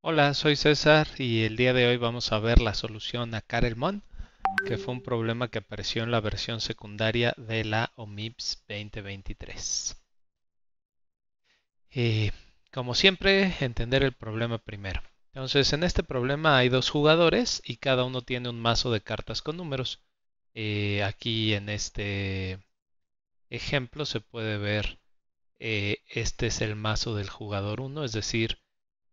Hola, soy César y el día de hoy vamos a ver la solución a Mon, que fue un problema que apareció en la versión secundaria de la OMIPS 2023. Eh, como siempre, entender el problema primero. Entonces, en este problema hay dos jugadores y cada uno tiene un mazo de cartas con números. Eh, aquí en este ejemplo se puede ver, eh, este es el mazo del jugador 1, es decir,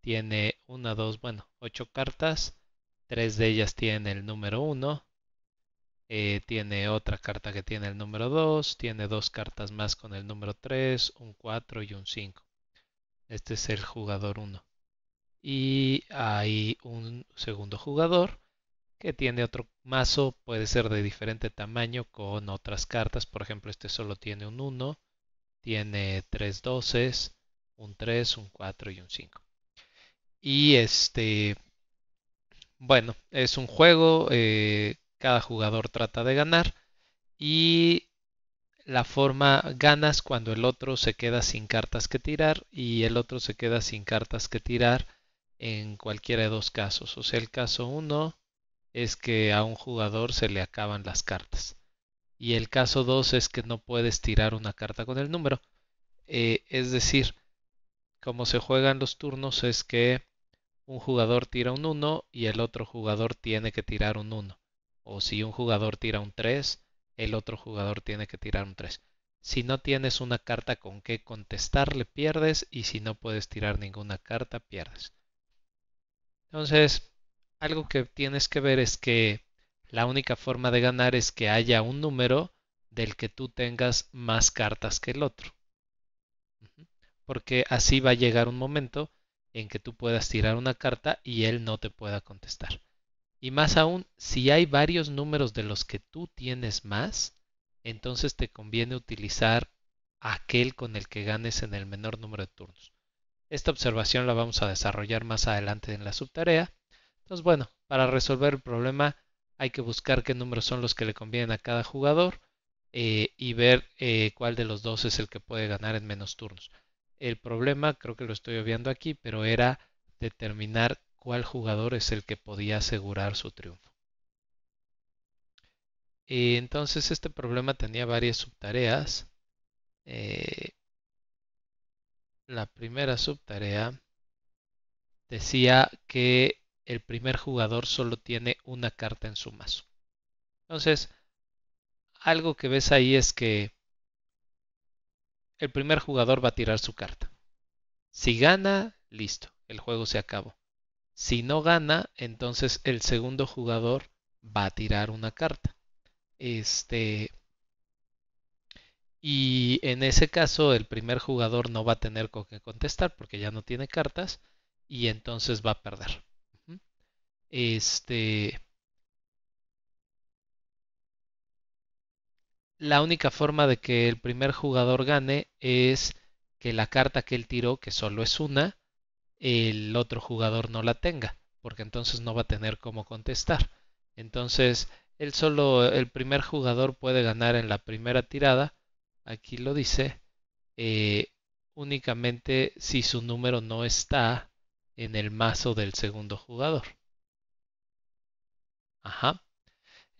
tiene una, dos, bueno, ocho cartas. Tres de ellas tienen el número 1, eh, tiene otra carta que tiene el número 2, tiene dos cartas más con el número 3, un 4 y un 5. Este es el jugador 1. Y hay un segundo jugador que tiene otro mazo, puede ser de diferente tamaño con otras cartas. Por ejemplo, este solo tiene un 1, tiene 3 12, un 3, un 4 y un 5. Y este, bueno, es un juego, eh, cada jugador trata de ganar y la forma ganas cuando el otro se queda sin cartas que tirar y el otro se queda sin cartas que tirar en cualquiera de dos casos. O sea, el caso 1 es que a un jugador se le acaban las cartas. Y el caso 2 es que no puedes tirar una carta con el número. Eh, es decir, como se juegan los turnos es que un jugador tira un 1 y el otro jugador tiene que tirar un 1. O si un jugador tira un 3, el otro jugador tiene que tirar un 3. Si no tienes una carta con que contestarle, pierdes. Y si no puedes tirar ninguna carta, pierdes. Entonces, algo que tienes que ver es que la única forma de ganar es que haya un número del que tú tengas más cartas que el otro. Porque así va a llegar un momento en que tú puedas tirar una carta y él no te pueda contestar. Y más aún, si hay varios números de los que tú tienes más, entonces te conviene utilizar aquel con el que ganes en el menor número de turnos. Esta observación la vamos a desarrollar más adelante en la subtarea. Entonces, bueno, para resolver el problema hay que buscar qué números son los que le convienen a cada jugador eh, y ver eh, cuál de los dos es el que puede ganar en menos turnos. El problema, creo que lo estoy obviando aquí, pero era determinar cuál jugador es el que podía asegurar su triunfo. Y entonces este problema tenía varias subtareas. Eh, la primera subtarea decía que el primer jugador solo tiene una carta en su mazo. Entonces, algo que ves ahí es que el primer jugador va a tirar su carta. Si gana, listo, el juego se acabó. Si no gana, entonces el segundo jugador va a tirar una carta. Este, y en ese caso el primer jugador no va a tener con qué contestar porque ya no tiene cartas y entonces va a perder. Este, la única forma de que el primer jugador gane es que la carta que él tiró, que solo es una, el otro jugador no la tenga, porque entonces no va a tener cómo contestar. Entonces, él solo, el primer jugador puede ganar en la primera tirada, aquí lo dice, eh, únicamente si su número no está en el mazo del segundo jugador. Ajá.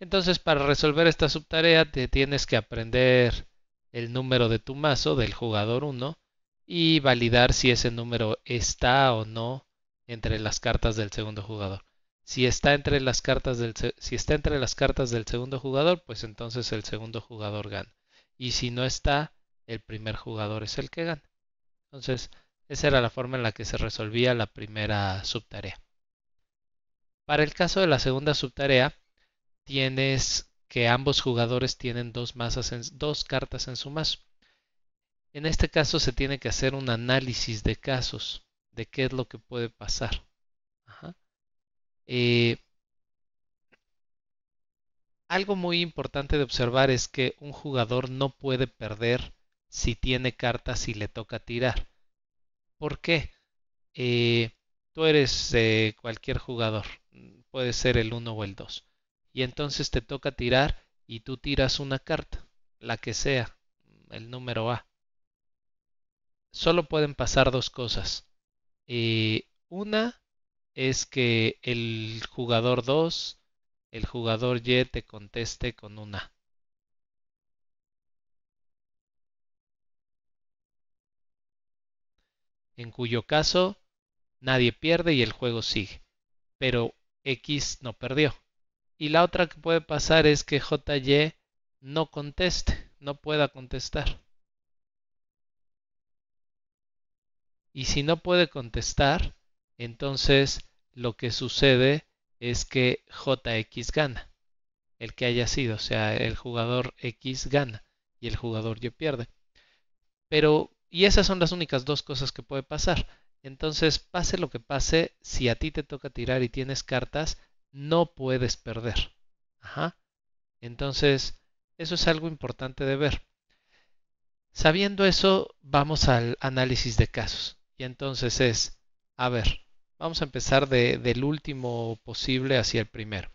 Entonces, para resolver esta subtarea, te tienes que aprender el número de tu mazo del jugador 1 y validar si ese número está o no entre las cartas del segundo jugador. Si está entre las cartas del, si está entre las cartas del segundo jugador, pues entonces el segundo jugador gana. Y si no está, el primer jugador es el que gana. Entonces, esa era la forma en la que se resolvía la primera subtarea. Para el caso de la segunda subtarea, tienes que ambos jugadores tienen dos, en, dos cartas en su mazo. En este caso se tiene que hacer un análisis de casos, de qué es lo que puede pasar. Eh, algo muy importante de observar es que un jugador no puede perder si tiene cartas y le toca tirar. ¿Por qué? Eh, tú eres eh, cualquier jugador, puede ser el 1 o el 2 y entonces te toca tirar y tú tiras una carta, la que sea, el número A. Solo pueden pasar dos cosas. Eh, una es que el jugador 2, el jugador Y te conteste con una. En cuyo caso nadie pierde y el juego sigue. Pero X no perdió. Y la otra que puede pasar es que JY no conteste, no pueda contestar. Y si no puede contestar, entonces lo que sucede es que JX gana, el que haya sido, o sea, el jugador X gana y el jugador Y pierde. Pero, y esas son las únicas dos cosas que puede pasar. Entonces, pase lo que pase, si a ti te toca tirar y tienes cartas, no puedes perder. Ajá. Entonces, eso es algo importante de ver. Sabiendo eso, vamos al análisis de casos. Y entonces es, a ver, vamos a empezar del último posible hacia el primero.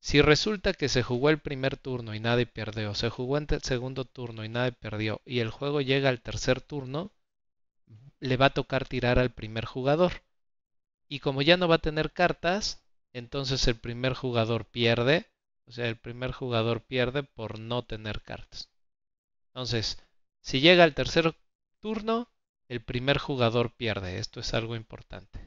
Si resulta que se jugó el primer turno y nadie perdió, se jugó el segundo turno y nadie perdió, y el juego llega al tercer turno, le va a tocar tirar al primer jugador. Y como ya no va a tener cartas, entonces el primer jugador pierde, o sea, el primer jugador pierde por no tener cartas. Entonces, si llega al tercer turno, el primer jugador pierde. Esto es algo importante.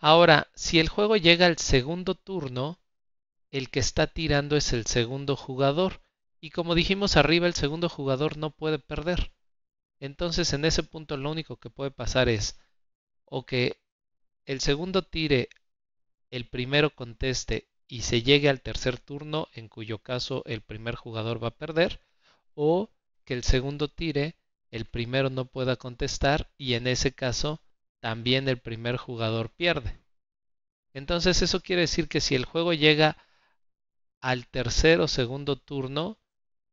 Ahora, si el juego llega al segundo turno, el que está tirando es el segundo jugador. Y como dijimos arriba, el segundo jugador no puede perder. Entonces en ese punto lo único que puede pasar es o que el segundo tire, el primero conteste y se llegue al tercer turno, en cuyo caso el primer jugador va a perder, o que el segundo tire, el primero no pueda contestar y en ese caso también el primer jugador pierde. Entonces eso quiere decir que si el juego llega al tercer o segundo turno,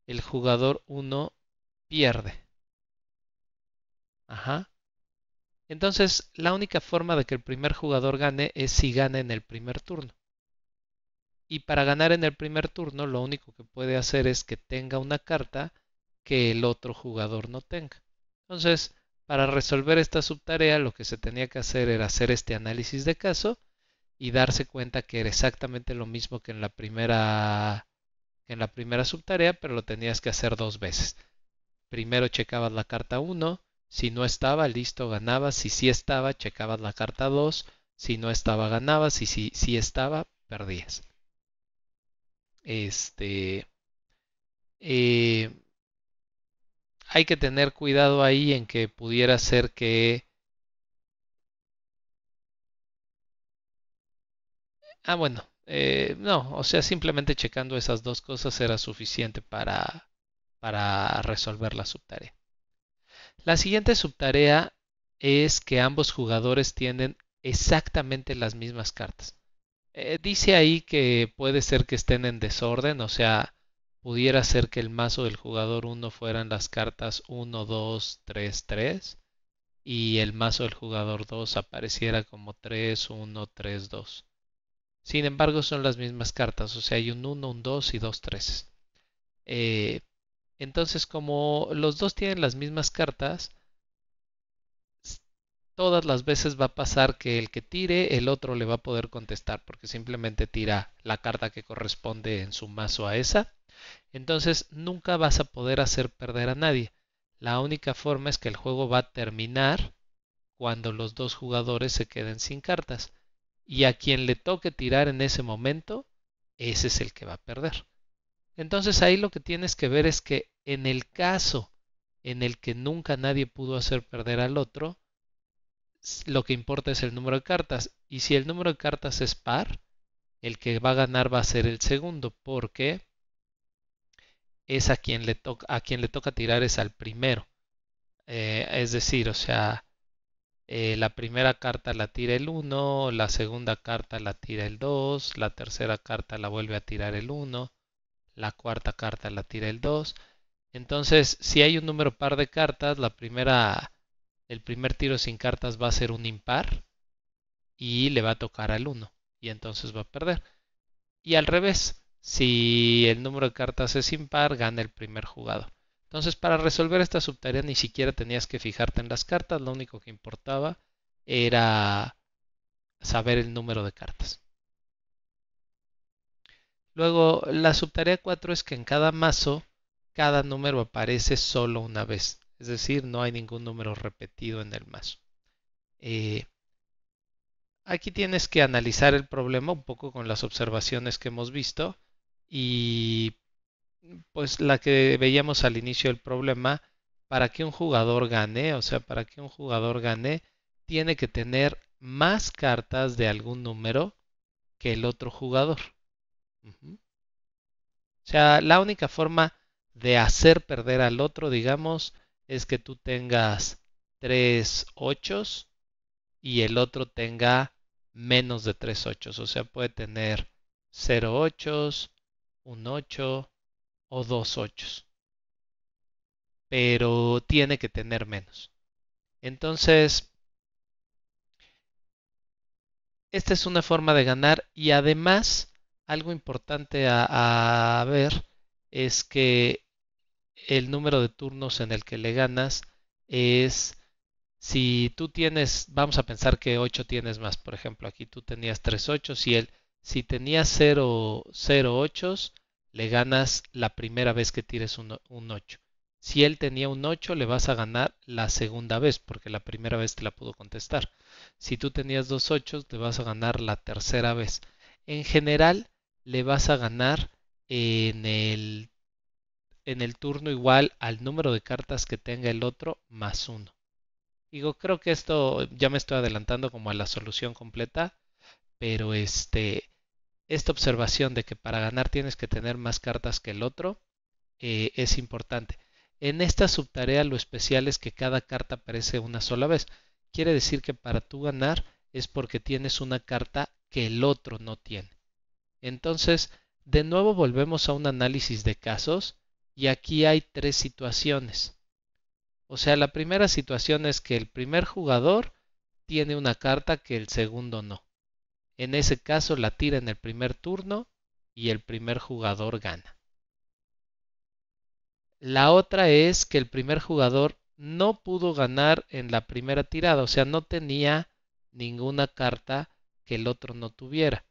el jugador 1 pierde. Ajá. Entonces, la única forma de que el primer jugador gane es si gana en el primer turno. Y para ganar en el primer turno, lo único que puede hacer es que tenga una carta que el otro jugador no tenga. Entonces, para resolver esta subtarea, lo que se tenía que hacer era hacer este análisis de caso y darse cuenta que era exactamente lo mismo que en la primera, en la primera subtarea, pero lo tenías que hacer dos veces. Primero checabas la carta 1, si no estaba, listo, ganabas. Si sí estaba, checabas la carta 2. Si no estaba, ganabas. Y si sí estaba, perdías. Este. Eh, hay que tener cuidado ahí en que pudiera ser que. Ah, bueno. Eh, no, o sea, simplemente checando esas dos cosas era suficiente para, para resolver la subtarea. La siguiente subtarea es que ambos jugadores tienen exactamente las mismas cartas. Eh, dice ahí que puede ser que estén en desorden, o sea, pudiera ser que el mazo del jugador 1 fueran las cartas 1, 2, 3, 3 y el mazo del jugador 2 apareciera como 3, 1, 3, 2. Sin embargo, son las mismas cartas, o sea, hay un 1, un 2 y dos 3. Eh, entonces, como los dos tienen las mismas cartas, todas las veces va a pasar que el que tire, el otro le va a poder contestar, porque simplemente tira la carta que corresponde en su mazo a esa. Entonces, nunca vas a poder hacer perder a nadie. La única forma es que el juego va a terminar cuando los dos jugadores se queden sin cartas. Y a quien le toque tirar en ese momento, ese es el que va a perder. Entonces ahí lo que tienes que ver es que en el caso en el que nunca nadie pudo hacer perder al otro, lo que importa es el número de cartas. Y si el número de cartas es par, el que va a ganar va a ser el segundo, porque es a quien le, toca a quien le toca tirar es al primero. Eh, es decir, o sea, eh, la primera carta la tira el 1, la segunda carta la tira el 2, la tercera carta la vuelve a tirar el 1, la cuarta carta la tira el 2. Entonces, si hay un número par de cartas, la primera, el primer tiro sin cartas va a ser un impar y le va a tocar al 1 y entonces va a perder. Y al revés, si el número de cartas es impar, gana el primer jugado. Entonces, para resolver esta subtarea ni siquiera tenías que fijarte en las cartas, lo único que importaba era saber el número de cartas. Luego, la subtarea 4 es que en cada mazo, cada número aparece solo una vez. Es decir, no hay ningún número repetido en el mazo. Eh, aquí tienes que analizar el problema un poco con las observaciones que hemos visto y pues la que veíamos al inicio del problema, para que un jugador gane, o sea, para que un jugador gane, tiene que tener más cartas de algún número que el otro jugador. O sea, la única forma de hacer perder al otro, digamos, es que tú tengas 3 8 y el otro tenga menos de 3 ochos. O sea, puede tener 0 ochos, 1 8 o 2 8. Pero tiene que tener menos. Entonces, esta es una forma de ganar y además algo importante a, ver es que el número de turnos en el que le ganas es si tú tienes, vamos a pensar que 8 tienes más, por ejemplo, aquí tú tenías 3 8, si él si tenía 0 0 8, le ganas la primera vez que tires un, 8. Si él tenía un 8, le vas a ganar la segunda vez, porque la primera vez te la pudo contestar. Si tú tenías dos 8, te vas a ganar la tercera vez. En general, le vas a ganar en el, en el turno igual al número de cartas que tenga el otro más uno. Digo, creo que esto ya me estoy adelantando como a la solución completa, pero este, esta observación de que para ganar tienes que tener más cartas que el otro eh, es importante. En esta subtarea lo especial es que cada carta aparece una sola vez. Quiere decir que para tú ganar es porque tienes una carta que el otro no tiene. Entonces, de nuevo volvemos a un análisis de casos y aquí hay tres situaciones. O sea, la primera situación es que el primer jugador tiene una carta que el segundo no. En ese caso la tira en el primer turno y el primer jugador gana. La otra es que el primer jugador no pudo ganar en la primera tirada, o sea, no tenía ninguna carta que el otro no tuviera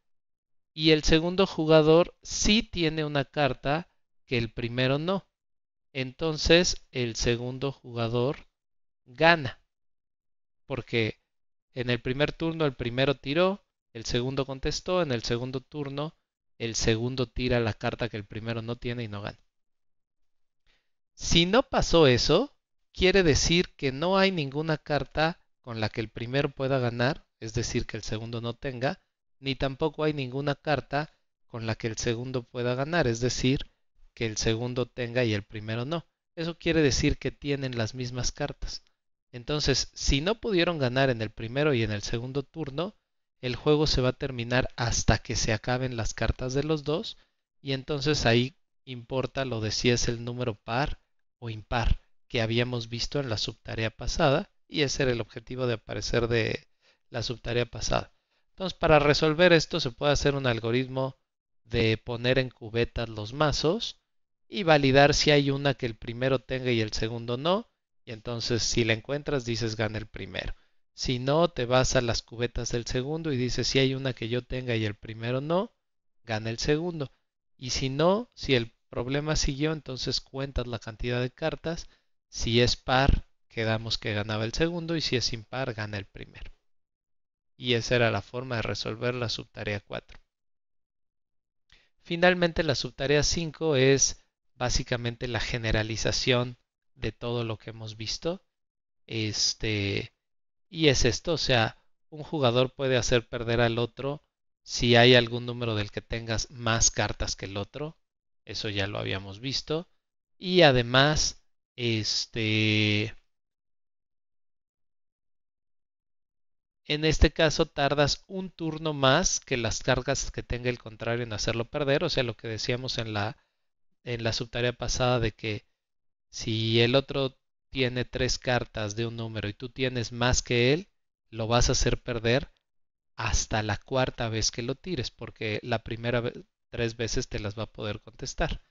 y el segundo jugador sí tiene una carta que el primero no. Entonces el segundo jugador gana. Porque en el primer turno el primero tiró, el segundo contestó, en el segundo turno el segundo tira la carta que el primero no tiene y no gana. Si no pasó eso, quiere decir que no hay ninguna carta con la que el primero pueda ganar, es decir, que el segundo no tenga, ni tampoco hay ninguna carta con la que el segundo pueda ganar, es decir, que el segundo tenga y el primero no. Eso quiere decir que tienen las mismas cartas. Entonces, si no pudieron ganar en el primero y en el segundo turno, el juego se va a terminar hasta que se acaben las cartas de los dos y entonces ahí importa lo de si es el número par o impar que habíamos visto en la subtarea pasada y ese era el objetivo de aparecer de la subtarea pasada. Entonces, para resolver esto se puede hacer un algoritmo de poner en cubetas los mazos y validar si hay una que el primero tenga y el segundo no. Y entonces si la encuentras dices gana el primero. Si no, te vas a las cubetas del segundo y dices si hay una que yo tenga y el primero no, gana el segundo. Y si no, si el problema siguió, entonces cuentas la cantidad de cartas. Si es par, quedamos que ganaba el segundo y si es impar, gana el primero y esa era la forma de resolver la subtarea 4. Finalmente, la subtarea 5 es básicamente la generalización de todo lo que hemos visto. Este, y es esto, o sea, un jugador puede hacer perder al otro si hay algún número del que tengas más cartas que el otro. Eso ya lo habíamos visto. Y además, este, En este caso tardas un turno más que las cargas que tenga el contrario en hacerlo perder, o sea, lo que decíamos en la, en la subtarea pasada de que si el otro tiene tres cartas de un número y tú tienes más que él, lo vas a hacer perder hasta la cuarta vez que lo tires, porque la primera tres veces te las va a poder contestar.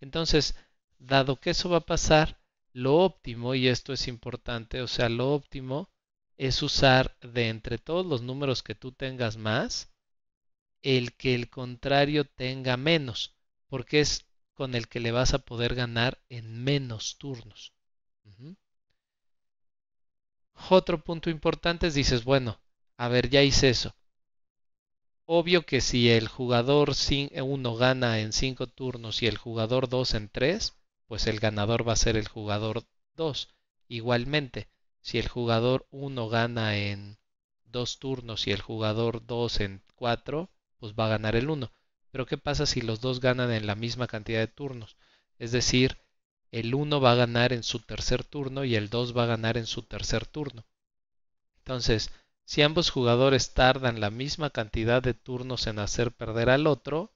Entonces, dado que eso va a pasar, lo óptimo, y esto es importante, o sea, lo óptimo es usar de entre todos los números que tú tengas más, el que el contrario tenga menos, porque es con el que le vas a poder ganar en menos turnos. Otro punto importante es dices, bueno, a ver, ya hice eso. Obvio que si el jugador 1 eh, gana en 5 turnos y el jugador 2 en 3, pues el ganador va a ser el jugador 2. Igualmente, si el jugador 1 gana en 2 turnos y el jugador 2 en 4, pues va a ganar el 1. Pero ¿qué pasa si los dos ganan en la misma cantidad de turnos? Es decir, el 1 va a ganar en su tercer turno y el 2 va a ganar en su tercer turno. Entonces, si ambos jugadores tardan la misma cantidad de turnos en hacer perder al otro,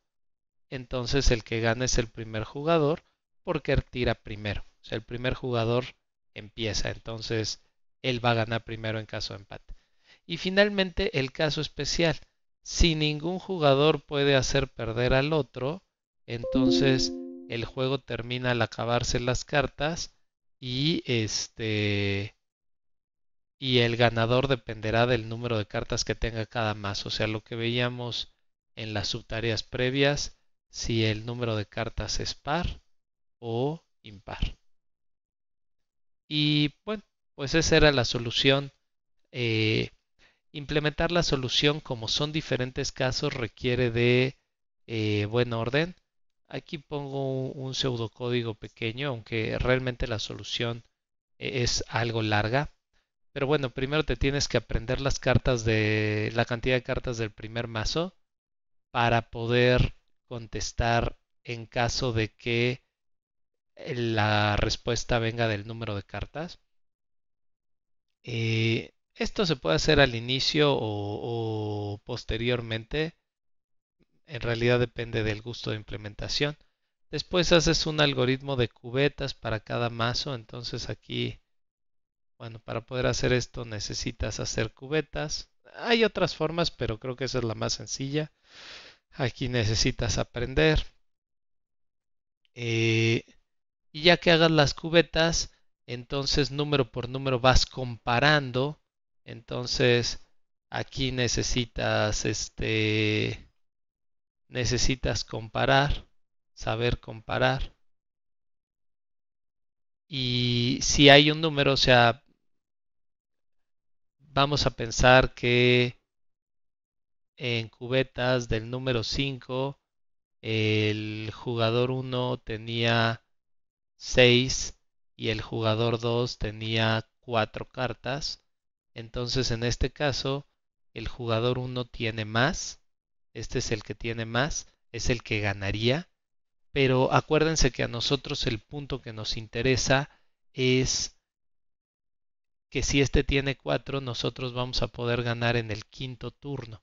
entonces el que gana es el primer jugador porque tira primero. O sea, el primer jugador empieza. Entonces, él va a ganar primero en caso de empate. Y finalmente el caso especial. Si ningún jugador puede hacer perder al otro, entonces el juego termina al acabarse las cartas y este y el ganador dependerá del número de cartas que tenga cada mazo, o sea, lo que veíamos en las subtareas previas, si el número de cartas es par o impar. Y bueno, pues esa era la solución. Eh, implementar la solución como son diferentes casos requiere de eh, buen orden. Aquí pongo un, un pseudocódigo pequeño, aunque realmente la solución e-, es algo larga. Pero bueno, primero te tienes que aprender las cartas de la cantidad de cartas del primer mazo para poder contestar en caso de que eh, la respuesta venga del número de cartas. Eh, esto se puede hacer al inicio o, posteriormente. En realidad depende del gusto de implementación. Después haces un algoritmo de cubetas para cada mazo. Entonces aquí, bueno, para poder hacer esto necesitas hacer cubetas. Hay otras formas, pero creo que esa es la más sencilla. Aquí necesitas aprender. Eh, y ya que hagas las cubetas, entonces número por número vas comparando. Entonces aquí necesitas este necesitas comparar, saber comparar. Y si hay un número, o sea, vamos a pensar que en cubetas del número 5 el jugador 1 tenía 6 y el jugador 2 tenía 4 cartas. Entonces en este caso el jugador 1 tiene más, este es el que tiene más, es el que ganaría. Pero acuérdense que a nosotros el punto que nos interesa es que si este tiene 4, nosotros vamos a poder ganar en el quinto turno.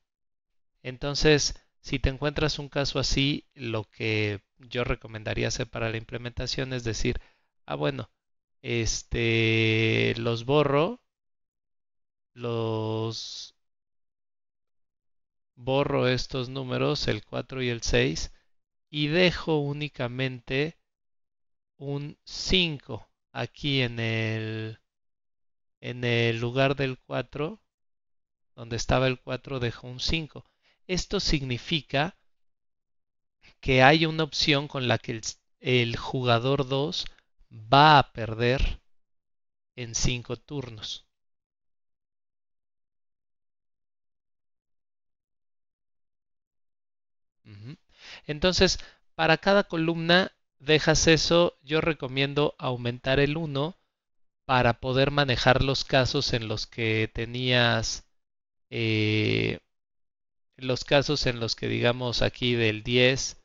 Entonces, si te encuentras un caso así, lo que yo recomendaría hacer para la implementación es decir, ah, bueno, este, los borro. Los borro estos números, el 4 y el 6, y dejo únicamente un 5 aquí en el, en el lugar del 4, donde estaba el 4 dejo un 5. Esto significa que hay una opción con la que el jugador 2 va a perder en 5 turnos. Entonces, para cada columna dejas eso, yo recomiendo aumentar el 1 para poder manejar los casos en los que tenías eh, los casos en los que digamos aquí del 10,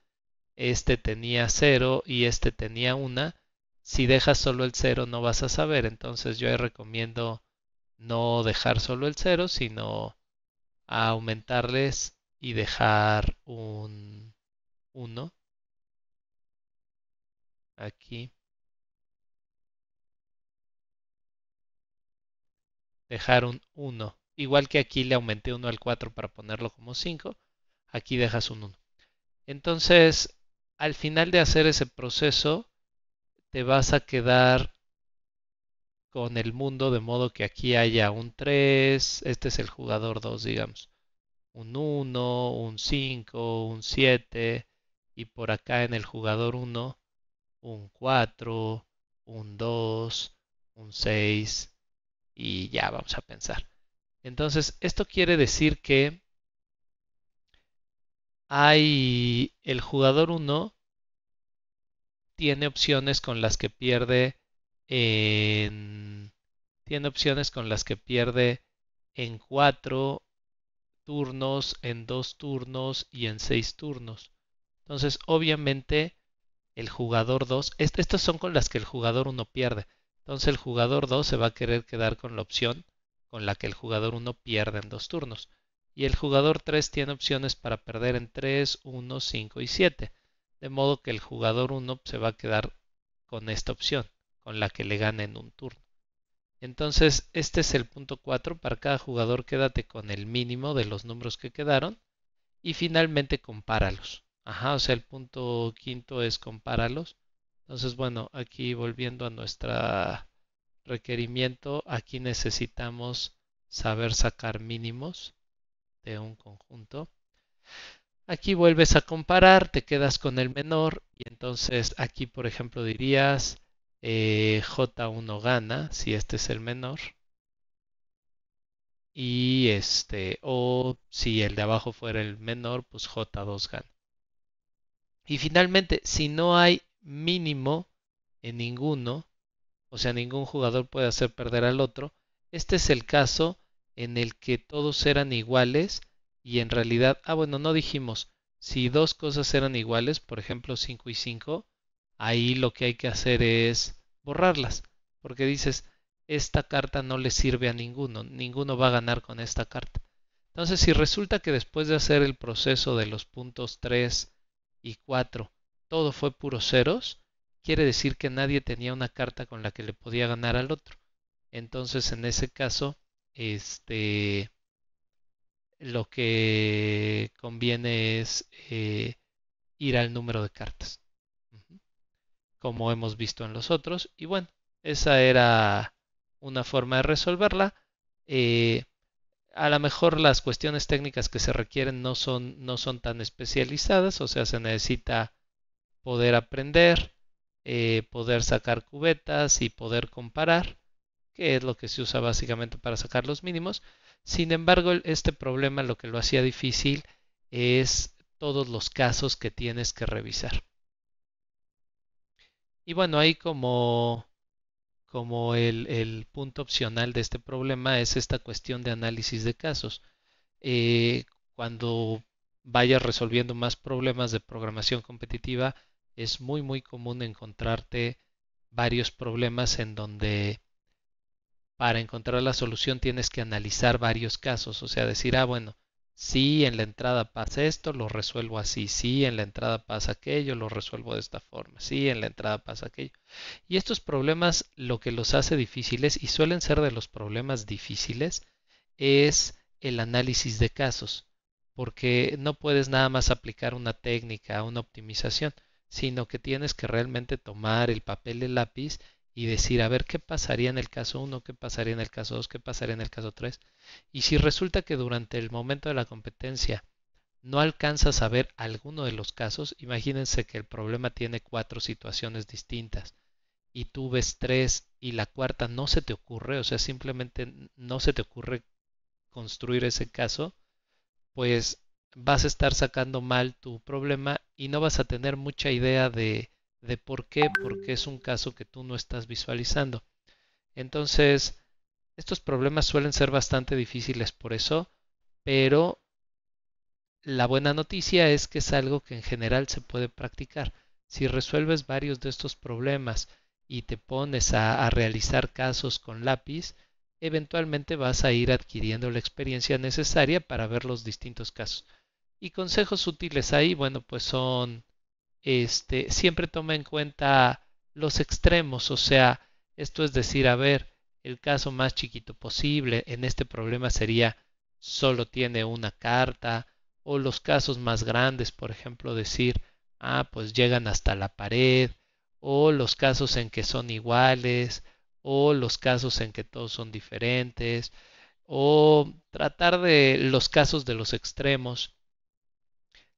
este tenía 0 y este tenía 1, si dejas solo el 0 no vas a saber, entonces yo recomiendo no dejar solo el 0, sino aumentarles y dejar un 1 aquí. Dejar un 1. Igual que aquí le aumenté 1 al 4 para ponerlo como 5, aquí dejas un 1. Entonces, al final de hacer ese proceso, te vas a quedar con el mundo de modo que aquí haya un 3, este es el jugador 2, digamos, un 1, un 5, un 7 y por acá en el jugador 1 un 4, un 2, un 6 y ya vamos a pensar. Entonces, esto quiere decir que hay el jugador 1 tiene opciones con las que pierde en, tiene opciones con las que pierde en 4 turnos, en 2 turnos y en 6 turnos. Entonces, obviamente, el jugador 2, estas son con las que el jugador 1 pierde. Entonces, el jugador 2 se va a querer quedar con la opción con la que el jugador 1 pierde en 2 turnos. Y el jugador 3 tiene opciones para perder en 3, 1, 5 y 7. De modo que el jugador 1 se va a quedar con esta opción, con la que le gana en un turno. Entonces, este es el punto 4. Para cada jugador quédate con el mínimo de los números que quedaron y finalmente compáralos. Ajá, o sea, el punto quinto es compáralos. Entonces, bueno, aquí volviendo a nuestro requerimiento, aquí necesitamos saber sacar mínimos de un conjunto. Aquí vuelves a comparar, te quedas con el menor y entonces aquí, por ejemplo, dirías eh, J1 gana, si este es el menor. Y este, o si el de abajo fuera el menor, pues J2 gana. Y finalmente, si no hay mínimo en ninguno, o sea, ningún jugador puede hacer perder al otro, este es el caso en el que todos eran iguales y en realidad, ah, bueno, no dijimos, si dos cosas eran iguales, por ejemplo 5 y 5, ahí lo que hay que hacer es borrarlas, porque dices, esta carta no le sirve a ninguno, ninguno va a ganar con esta carta. Entonces, si resulta que después de hacer el proceso de los puntos 3 y 4, todo fue puro ceros, quiere decir que nadie tenía una carta con la que le podía ganar al otro. Entonces, en ese caso, este lo que conviene es eh, ir al número de cartas, como hemos visto en los otros. Y bueno, esa era una forma de resolverla. Eh, a lo mejor las cuestiones técnicas que se requieren no son, no son tan especializadas, o sea, se necesita poder aprender, eh, poder sacar cubetas y poder comparar, que es lo que se usa básicamente para sacar los mínimos. Sin embargo, este problema lo que lo hacía difícil es todos los casos que tienes que revisar. Y bueno, ahí como, como el, punto opcional de este problema es esta cuestión de análisis de casos. Eh, cuando vayas resolviendo más problemas de programación competitiva, es muy, muy común encontrarte varios problemas en donde para encontrar la solución tienes que analizar varios casos, o sea, decir, ah, bueno, si en la entrada pasa esto, lo resuelvo así, si en la entrada pasa aquello, lo resuelvo de esta forma, si en la entrada pasa aquello. Y estos problemas lo que los hace difíciles, y suelen ser de los problemas difíciles, es el análisis de casos, porque no puedes nada más aplicar una técnica, una optimización, sino que tienes que realmente tomar el papel de lápiz y decir, a ver, ¿qué pasaría en el caso 1? ¿Qué pasaría en el caso 2? ¿Qué pasaría en el caso 3? Y si resulta que durante el momento de la competencia no alcanzas a ver alguno de los casos, imagínense que el problema tiene cuatro situaciones distintas y tú ves tres y la cuarta no se te ocurre, o sea, simplemente no se te ocurre construir ese caso, pues vas a estar sacando mal tu problema y no vas a tener mucha idea de de por qué, porque es un caso que tú no estás visualizando. Entonces, estos problemas suelen ser bastante difíciles por eso, pero la buena noticia es que es algo que en general se puede practicar. Si resuelves varios de estos problemas y te pones a, a realizar casos con lápiz, eventualmente vas a ir adquiriendo la experiencia necesaria para ver los distintos casos. Y consejos útiles ahí, bueno, pues son este, siempre toma en cuenta los extremos, o sea, esto es decir, a ver, el caso más chiquito posible en este problema sería solo tiene una carta, o los casos más grandes, por ejemplo, decir, ah, pues llegan hasta la pared, o los casos en que son iguales, o los casos en que todos son diferentes, o tratar de los casos de los extremos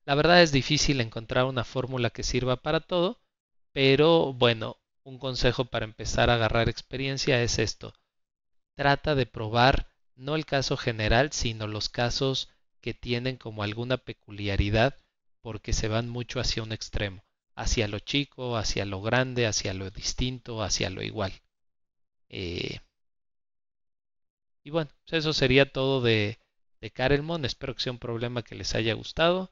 la verdad es difícil encontrar una fórmula que sirva para todo, pero bueno, un consejo para empezar a agarrar experiencia es esto. Trata de probar no el caso general, sino los casos que tienen como alguna peculiaridad porque se van mucho hacia un extremo, hacia lo chico, hacia lo grande, hacia lo distinto, hacia lo igual. Eh, y bueno, pues eso sería todo de, de Mon. Espero que sea un problema que les haya gustado